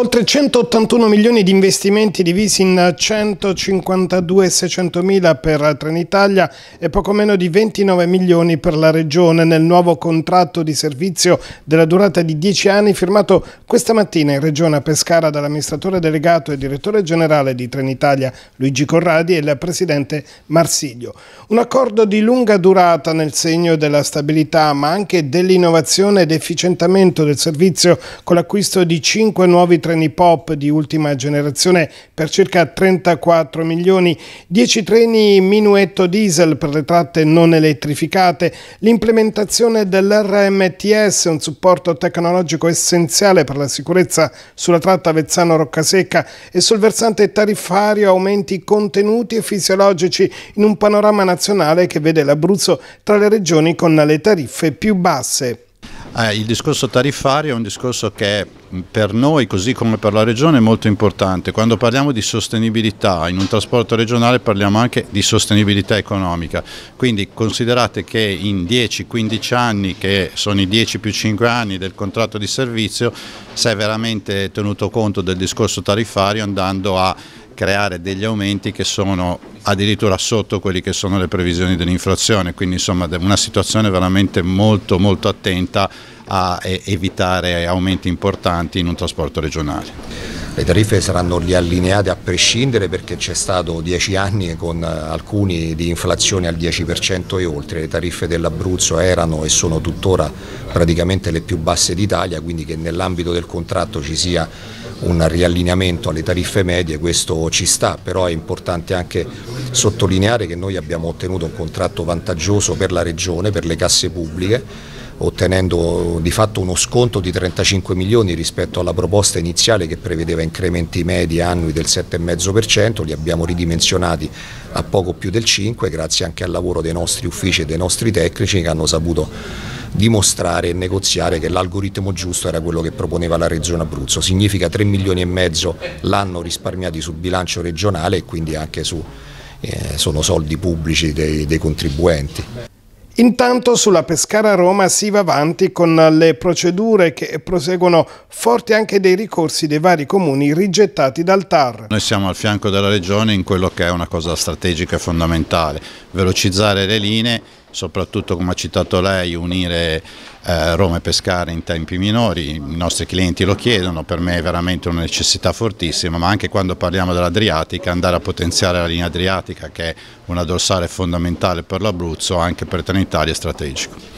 Oltre 181 milioni di investimenti divisi in 152 600 mila per Trenitalia e poco meno di 29 milioni per la Regione nel nuovo contratto di servizio della durata di 10 anni firmato questa mattina in Regione a Pescara dall'amministratore delegato e direttore generale di Trenitalia Luigi Corradi e il presidente Marsiglio. Un accordo di lunga durata nel segno della stabilità ma anche dell'innovazione ed efficientamento del servizio con l'acquisto di 5 nuovi treni POP di ultima generazione per circa 34 milioni, 10 treni Minuetto Diesel per le tratte non elettrificate, l'implementazione dell'RMTS, un supporto tecnologico essenziale per la sicurezza sulla tratta Vezzano-Roccasecca e sul versante tariffario aumenti contenuti e fisiologici in un panorama nazionale che vede l'Abruzzo tra le regioni con le tariffe più basse. Eh, il discorso tariffario è un discorso che per noi, così come per la Regione, è molto importante. Quando parliamo di sostenibilità in un trasporto regionale parliamo anche di sostenibilità economica. Quindi considerate che in 10-15 anni, che sono i 10 più 5 anni del contratto di servizio, si è veramente tenuto conto del discorso tariffario andando a creare degli aumenti che sono addirittura sotto quelle che sono le previsioni dell'inflazione, quindi insomma una situazione veramente molto molto attenta a evitare aumenti importanti in un trasporto regionale. Le tariffe saranno riallineate a prescindere perché c'è stato 10 anni con alcuni di inflazione al 10% e oltre, le tariffe dell'Abruzzo erano e sono tuttora praticamente le più basse d'Italia, quindi che nell'ambito del contratto ci sia un riallineamento alle tariffe medie, questo ci sta, però è importante anche sottolineare che noi abbiamo ottenuto un contratto vantaggioso per la Regione, per le casse pubbliche ottenendo di fatto uno sconto di 35 milioni rispetto alla proposta iniziale che prevedeva incrementi medi annui del 7,5%, li abbiamo ridimensionati a poco più del 5 grazie anche al lavoro dei nostri uffici e dei nostri tecnici che hanno saputo dimostrare e negoziare che l'algoritmo giusto era quello che proponeva la Regione Abruzzo. Significa 3 milioni e mezzo l'anno risparmiati sul bilancio regionale e quindi anche su eh, sono soldi pubblici dei, dei contribuenti. Intanto sulla Pescara Roma si va avanti con le procedure che proseguono forti anche dei ricorsi dei vari comuni rigettati dal TAR. Noi siamo al fianco della Regione in quello che è una cosa strategica e fondamentale, velocizzare le linee soprattutto come ha citato lei, unire eh, Roma e Pescara in tempi minori, i nostri clienti lo chiedono, per me è veramente una necessità fortissima, ma anche quando parliamo dell'Adriatica, andare a potenziare la linea adriatica che è una dorsale fondamentale per l'Abruzzo, anche per Trenitalia è strategico.